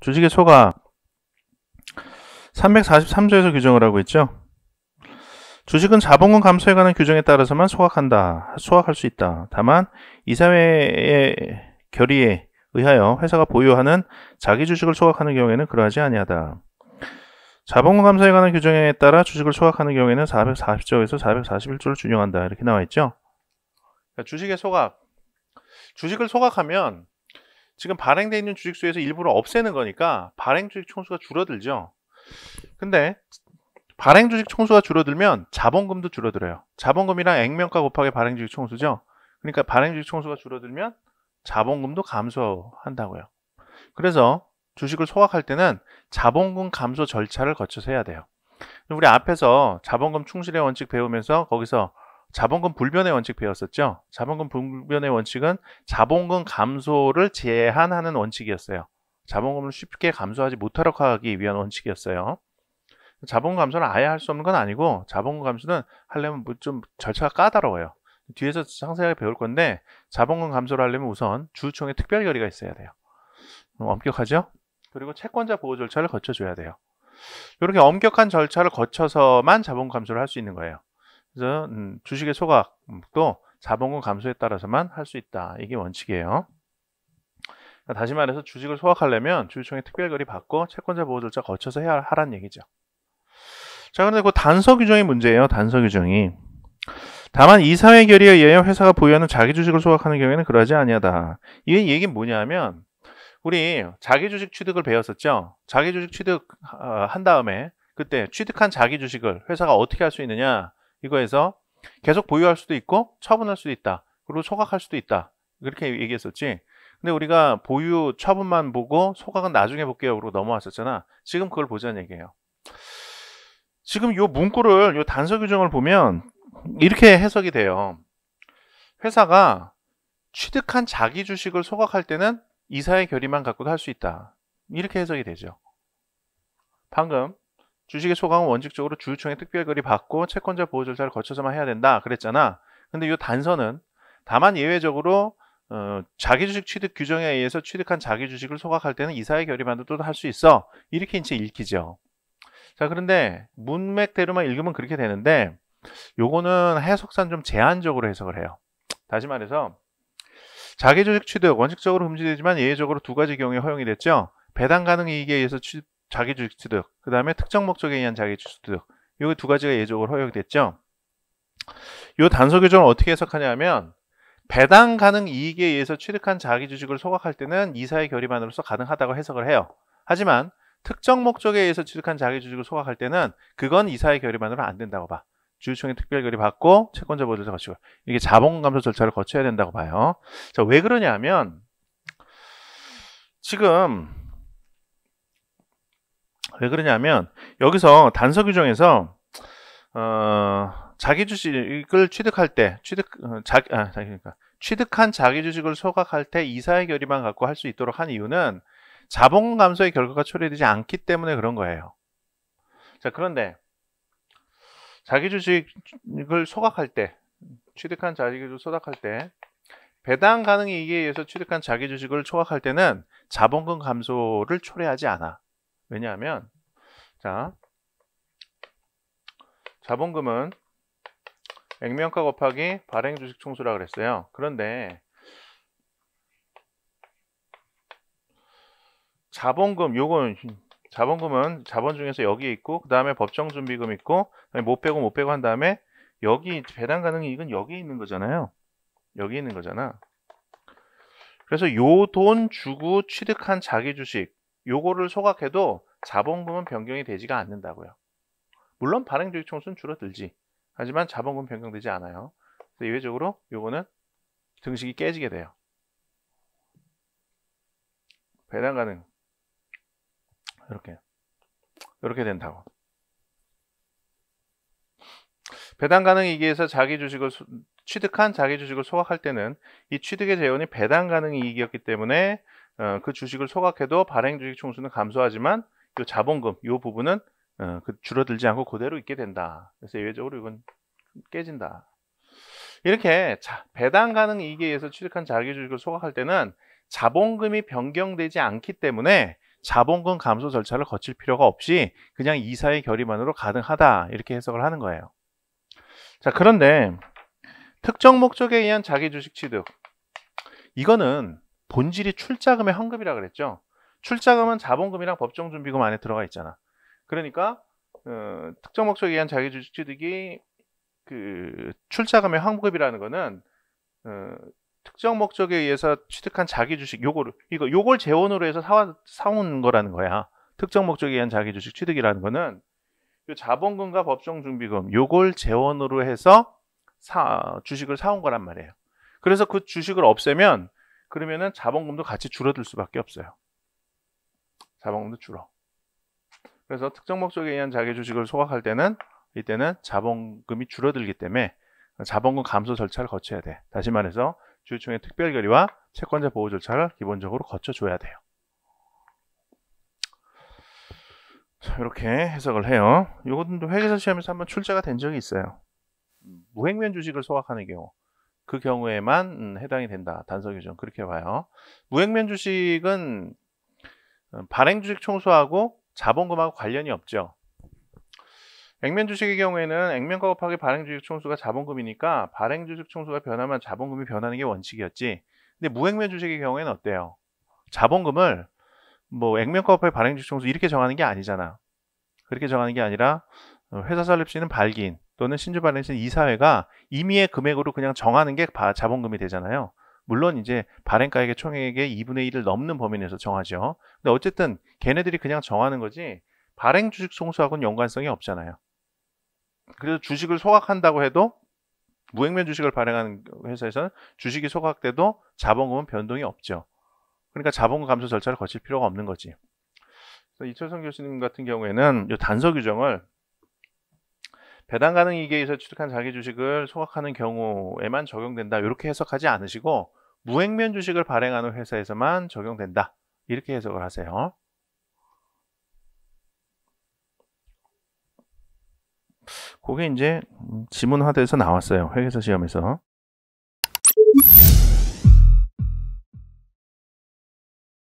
주식의 소가 343조에서 규정을 하고 있죠. 주식은 자본금 감소에 관한 규정에 따라서만 소각한다. 소각할 수 있다. 다만 이사회의 결의에 의하여 회사가 보유하는 자기 주식을 소각하는 경우에는 그러하지 아니하다. 자본금 감소에 관한 규정에 따라 주식을 소각하는 경우에는 440조에서 441조를 준용한다. 이렇게 나와 있죠. 그러니까 주식의 소각. 주식을 소각하면 지금 발행돼 있는 주식수에서 일부를 없애는 거니까 발행 주식 총수가 줄어들죠. 근데 발행 주식 총수가 줄어들면 자본금도 줄어들어요. 자본금이랑 액면가 곱하기 발행 주식 총수죠. 그러니까 발행 주식 총수가 줄어들면 자본금도 감소한다고요. 그래서 주식을 소각할 때는 자본금 감소 절차를 거쳐서 해야 돼요. 우리 앞에서 자본금 충실의 원칙 배우면서 거기서 자본금 불변의 원칙 배웠었죠? 자본금 불변의 원칙은 자본금 감소를 제한하는 원칙이었어요. 자본금을 쉽게 감소하지 못하도록 하기 위한 원칙이었어요. 자본 감소는 아예 할 수 없는 건 아니고 자본금 감소는 하려면 뭐좀 절차가 까다로워요. 뒤에서 상세하게 배울 건데 자본금 감소를 하려면 우선 주총의 특별 결의가 있어야 돼요. 음, 엄격하죠? 그리고 채권자 보호 절차를 거쳐줘야 돼요. 이렇게 엄격한 절차를 거쳐서만 자본 감소를 할 수 있는 거예요. 그래서 음, 주식의 소각도 자본금 감소에 따라서만 할 수 있다. 이게 원칙이에요. 그러니까 다시 말해서 주식을 소각하려면 주주총회 특별거리 받고 채권자 보호절차 거쳐서 해야 하란 얘기죠. 자, 그런데 그 단서 규정이 문제예요. 단서 규정이. 다만 이사회 결의에 의하여 회사가 보유하는 자기 주식을 소각하는 경우에는 그러하지 아니하다. 이 얘기는 뭐냐면 우리 자기 주식 취득을 배웠었죠. 자기 주식 취득 어, 한 다음에 그때 취득한 자기 주식을 회사가 어떻게 할 수 있느냐? 이거에서 계속 보유할 수도 있고 처분할 수도 있다. 그리고 소각할 수도 있다. 그렇게 얘기했었지. 근데 우리가 보유 처분만 보고 소각은 나중에 볼게요. 그러고 넘어왔었잖아. 지금 그걸 보자는 얘기예요. 지금 요 문구를 요 단서 규정을 보면 이렇게 해석이 돼요. 회사가 취득한 자기 주식을 소각할 때는 이사의 결의만 갖고도 할 수 있다. 이렇게 해석이 되죠. 방금 주식의 소각은 원칙적으로 주주총회 특별거리 받고 채권자 보호 절차를 거쳐서만 해야 된다 그랬잖아. 근데 이 단서는 다만 예외적으로 어, 자기 주식 취득 규정에 의해서 취득한 자기 주식을 소각할 때는 이사의 결의만도 할 수 있어. 이렇게 인제 읽히죠. 자, 그런데 문맥대로만 읽으면 그렇게 되는데 요거는 해석상 좀 제한적으로 해석을 해요. 다시 말해서 자기 주식 취득 원칙적으로 금지되지만 예외적으로 두 가지 경우에 허용이 됐죠. 배당 가능 이익에 의해서 취득 자기주식취득, 그 다음에 특정 목적에 의한 자기주식취득 요게 두 가지가 예적으로 허용됐죠. 이 단서 규정을 어떻게 해석하냐면 배당 가능 이익에 의해서 취득한 자기 주식을 소각할 때는 이사의 결의만으로서 가능하다고 해석을 해요. 하지만 특정 목적에 의해서 취득한 자기 주식을 소각할 때는 그건 이사의 결의만으로 안 된다고 봐. 주주총회 특별결의 받고 채권자 보조자 거치고 이게 자본 감소 절차를 거쳐야 된다고 봐요. 자, 왜 그러냐면 지금 왜 그러냐면 여기서 단서 규정에서 어, 자기 주식을 취득할 때 취득 어, 자, 아, 그러니까 취득한 자기 주식을 소각할 때 이사의 결의만 갖고 할 수 있도록 한 이유는 자본 감소의 결과가 초래되지 않기 때문에 그런 거예요. 자 그런데 자기 주식을 소각할 때 취득한 자기 주식을 소각할 때 배당 가능 이익에 의해서 취득한 자기 주식을 소각할 때는 자본금 감소를 초래하지 않아. 왜냐하면 자 자본금은 액면가 곱하기 발행 주식 총수라 그랬어요. 그런데 자본금 요건 자본금은 자본 중에서 여기 에 있고 그 다음에 법정 준비금 있고 못 빼고 못 빼고 한 다음에 여기 배당 가능 이익은 여기 있는 거잖아요. 여기 있는 거잖아. 그래서 요 돈 주고 취득한 자기 주식 요거를 소각해도 자본금은 변경이 되지가 않는다고요. 물론 발행주익 총수는 줄어들지. 하지만 자본금 변경되지 않아요. 그래서 예외적으로 요거는 등식이 깨지게 돼요. 배당 가능. 이렇게. 이렇게 된다고. 배당 가능 이익에서 자기 주식을 취득한 자기 주식을 소각할 때는 이 취득의 재원이 배당 가능 이익이었기 때문에 어, 그 주식을 소각해도 발행 주식 총수는 감소하지만 이 자본금 이 부분은 어, 그 줄어들지 않고 그대로 있게 된다. 그래서 예외적으로 이건 깨진다. 이렇게 배당 가능 이익에의해서 취득한 자기 주식을 소각할 때는 자본금이 변경되지 않기 때문에 자본금 감소 절차를 거칠 필요가 없이 그냥 이사의 결의만으로 가능하다 이렇게 해석을 하는 거예요. 자 그런데 특정 목적에 의한 자기 주식 취득 이거는 본질이 출자금의 환급이라 그랬죠. 출자금은 자본금이랑 법정준비금 안에 들어가 있잖아. 그러니까 어, 특정 목적에 의한 자기주식취득이 그 출자금의 환급이라는 거는 어, 특정 목적에 의해서 취득한 자기주식 요거를 이거 요걸 재원으로 해서 사와, 사온 거라는 거야. 특정 목적에 의한 자기주식 취득이라는 거는 요 자본금과 법정준비금 요걸 재원으로 해서 사, 주식을 사온 거란 말이에요. 그래서 그 주식을 없애면 그러면은 자본금도 같이 줄어들 수밖에 없어요. 자본금도 줄어. 그래서 특정 목적에 의한 자기 주식을 소각할 때는 이때는 자본금이 줄어들기 때문에 자본금 감소 절차를 거쳐야 돼. 다시 말해서 주주총의 특별결의와 채권자 보호 절차를 기본적으로 거쳐줘야 돼요. 자, 이렇게 해석을 해요. 이것도 회계사 시험에서 한번 출제가 된 적이 있어요. 무행면 주식을 소각하는 경우. 그 경우에만 음, 해당이 된다. 단서 규정 그렇게 봐요. 무액면 주식은 음, 발행 주식 총수하고 자본금하고 관련이 없죠. 액면 주식의 경우에는 액면가 곱하기 발행 주식 총수가 자본금이니까 발행 주식 총수가 변하면 자본금이 변하는 게 원칙이었지. 근데 무액면 주식의 경우에는 어때요? 자본금을 뭐 액면가 곱하기 발행 주식 총수 이렇게 정하는 게 아니잖아. 그렇게 정하는 게 아니라 어, 회사 설립 시는 발기인, 또는 신주발행신 이사회가 임의의 금액으로 그냥 정하는 게 자본금이 되잖아요. 물론 이제 발행가액의 총액의 2분의 1을 넘는 범위 내에서 정하죠. 근데 어쨌든 걔네들이 그냥 정하는 거지 발행 주식 송수하고는 연관성이 없잖아요. 그래서 주식을 소각한다고 해도 무액면 주식을 발행하는 회사에서는 주식이 소각돼도 자본금은 변동이 없죠. 그러니까 자본금 감소 절차를 거칠 필요가 없는 거지. 이철성 교수님 같은 경우에는 이 단서 규정을 배당 가능 이익에서 취득한 자기 주식을 소각하는 경우에만 적용된다. 이렇게 해석하지 않으시고 무액면 주식을 발행하는 회사에서만 적용된다. 이렇게 해석을 하세요. 그게 이제 음, 지문화돼서 나왔어요. 회계사 시험에서.